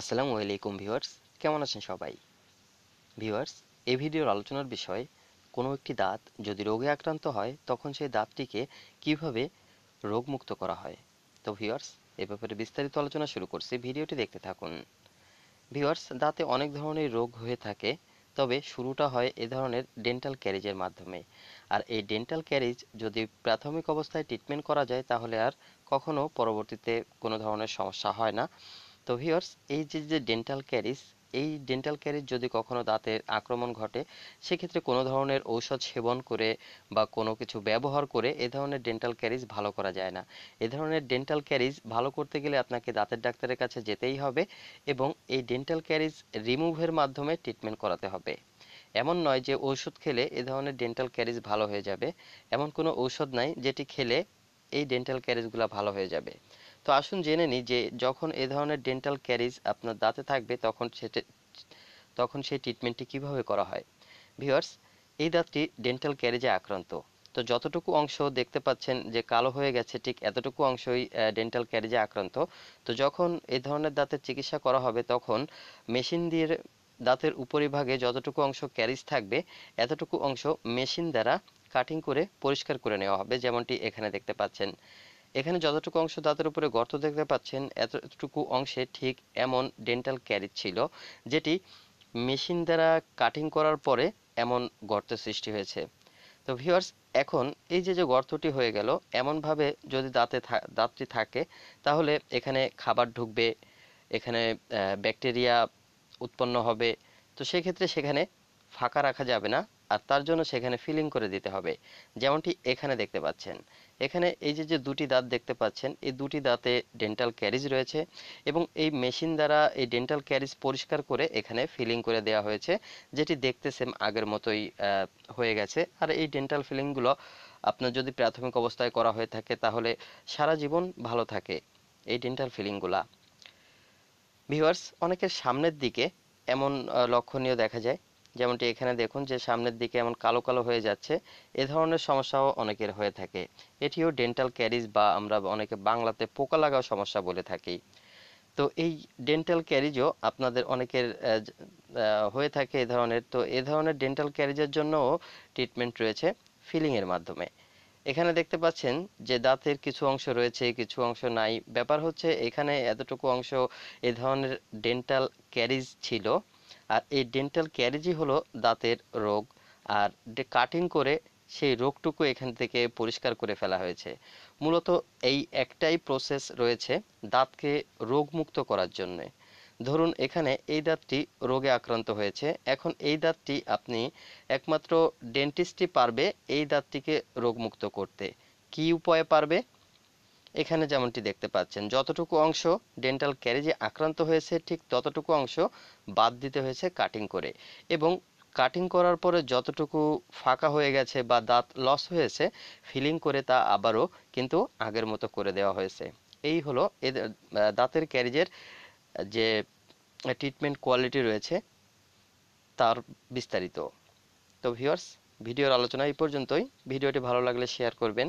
আসসালামু আলাইকুম ভিউয়ার্স কেমন আছেন সবাই ভিউয়ার্স এই ভিডিওর আলোচনার বিষয় কোনো একটি দাঁত যদি রোগে আক্রান্ত হয় তখন সেই দাঁতটিকে কিভাবে রোগমুক্ত করা হয় তো ভিউয়ার্স এ ব্যাপারে বিস্তারিত আলোচনা শুরু করছি ভিডিওটি দেখতে থাকুন ভিউয়ার্স দাঁতে অনেক ধরনের রোগ হয়ে থাকে তবে শুরুটা হয় এ ধরনের ডেন্টাল ক্যারিজের মাধ্যমে আর এই ডেন্টাল ক্যারিজ যদি প্রাথমিক অবস্থায় ট্রিটমেন্ট করা যায় তাহলে আর কখনো পরবর্তীতে কোনো ধরনের সমস্যা হয় না তো ভিউয়ার্স এই যে যে ডেন্টাল ক্যারিস এই ডেন্টাল ক্যারিস যদি কখনো দাঁতের আক্রমণ ঘটে সেক্ষেত্রে কোনো ধরনের ঔষধ সেবন করে বা কোনো কিছু ব্যবহার করে এ ধরনের ডেন্টাল ক্যারিস ভালো করা যায় না এ ধরনের ডেন্টাল ক্যারিস ভালো করতে গেলে আপনাকে দাঁতের ডাক্তারের কাছে যেতেই হবে এবং এই ডেন্টাল ক্যারিস রিমুভের মাধ্যমে ট্রিটমেন্ট করাতে হবে এমন নয় যে ওষুধ খেলে এ ধরনের ডেন্টাল ক্যারিজ ভালো হয়ে যাবে এমন কোনো ঔষধ নাই যেটি খেলে এই ডেন্টাল ক্যারিজগুলো ভালো হয়ে যাবে তো আসুন জেনে নিই যে যখন এ ধরনের ডেন্টাল ক্যারিজ আপনার দাঁতে থাকবে তখন সেটি তখন সেই ট্রিটমেন্টটি কিভাবে করা হয় ভিওয়ার্স এই দাঁতটি ডেন্টাল ক্যারিজে আক্রান্ত তো যতটুকু অংশ দেখতে পাচ্ছেন যে কালো হয়ে গেছে ঠিক এতটুকু অংশই ডেন্টাল ক্যারিজে আক্রান্ত তো যখন এ ধরনের দাঁতের চিকিৎসা করা হবে তখন মেশিন দিয়ে দাঁতের উপরিভাগে যতটুকু অংশ ক্যারিজ থাকবে এতটুকু অংশ মেশিন দ্বারা কাটিং করে পরিষ্কার করে নেওয়া হবে যেমনটি এখানে দেখতে পাচ্ছেন এখানে যতটুকু অংশ দাঁতের উপরে গর্ত দেখতে পাচ্ছেন এতটুকু অংশে ঠিক এমন ডেন্টাল ক্যারিজ ছিল যেটি মেশিন দ্বারা কাটিং করার পরে এমন গর্তের সৃষ্টি হয়েছে তো ভিউয়ার্স এখন এই যে যে গর্তটি হয়ে গেল এমনভাবে যদি দাঁতে দাঁতটি থাকে তাহলে এখানে খাবার ঢুকবে এখানে ব্যাকটেরিয়া উৎপন্ন হবে তো সেক্ষেত্রে সেখানে ফাঁকা রাখা যাবে না আর তার জন্য সেখানে ফিলিং করে দিতে হবে যেমনটি এখানে দেখতে পাচ্ছেন এখানে এই যে যে দুটি দাঁত দেখতে পাচ্ছেন এই দুটি দাঁতে ডেন্টাল ক্যারিজ রয়েছে এবং এই মেশিন দ্বারা এই ডেন্টাল ক্যারিজ পরিষ্কার করে এখানে ফিলিং করে দেওয়া হয়েছে যেটি দেখতে সেম আগের মতোই হয়ে গেছে আর এই ডেন্টাল ফিলিংগুলো আপনার যদি প্রাথমিক অবস্থায় করা হয়ে থাকে তাহলে সারা জীবন ভালো থাকে এই ডেন্টাল ফিলিংগুলা ভিউয়ার্স অনেকের সামনের দিকে এমন লক্ষণীয় দেখা যায় যেমনটি এখানে দেখুন যে সামনের দিকে এমন কালো কালো হয়ে যাচ্ছে এ ধরনের সমস্যাও অনেকের হয়ে থাকে এটিও ডেন্টাল ক্যারিজ বা আমরা অনেকে বাংলাতে পোকা লাগাও সমস্যা বলে থাকি তো এই ডেন্টাল ক্যারিজও আপনাদের অনেকের হয়ে থাকে এ ধরনের তো এ ধরনের ডেন্টাল ক্যারিজের জন্যও ট্রিটমেন্ট রয়েছে ফিলিংয়ের মাধ্যমে এখানে দেখতে পাচ্ছেন যে দাঁতের কিছু অংশ রয়েছে কিছু অংশ নাই ব্যাপার হচ্ছে এখানে এতটুকু অংশ এ ধরনের ডেন্টাল ক্যারিজ ছিল আর এই ডেন্টাল ক্যারিজি হলো দাঁতের রোগ আর কাটিং করে সেই রোগটুকু এখান থেকে পরিষ্কার করে ফেলা হয়েছে মূলত এই একটাই প্রসেস রয়েছে দাঁতকে রোগমুক্ত করার জন্যে ধরুন এখানে এই দাঁতটি রোগে আক্রান্ত হয়েছে এখন এই দাঁতটি আপনি একমাত্র ডেন্টিস্টই পারবে এই দাঁতটিকে রোগমুক্ত করতে কি উপায়ে পারবে এখানে যেমনটি দেখতে পাচ্ছেন যতটুকু অংশ ডেন্টাল ক্যারেজে আক্রান্ত হয়েছে ঠিক ততটুকু অংশ বাদ দিতে হয়েছে কাটিং করে এবং কাটিং করার পরে যতটুকু ফাঁকা হয়ে গেছে বা দাঁত লস হয়েছে ফিলিং করে তা আবারও কিন্তু আগের মতো করে দেওয়া হয়েছে এই হলো এদের দাঁতের ক্যারিজের যে ট্রিটমেন্ট কোয়ালিটি রয়েছে তার বিস্তারিত তো ভিওর্স ভিডিওর আলোচনা এই পর্যন্তই ভিডিওটি ভালো লাগলে শেয়ার করবেন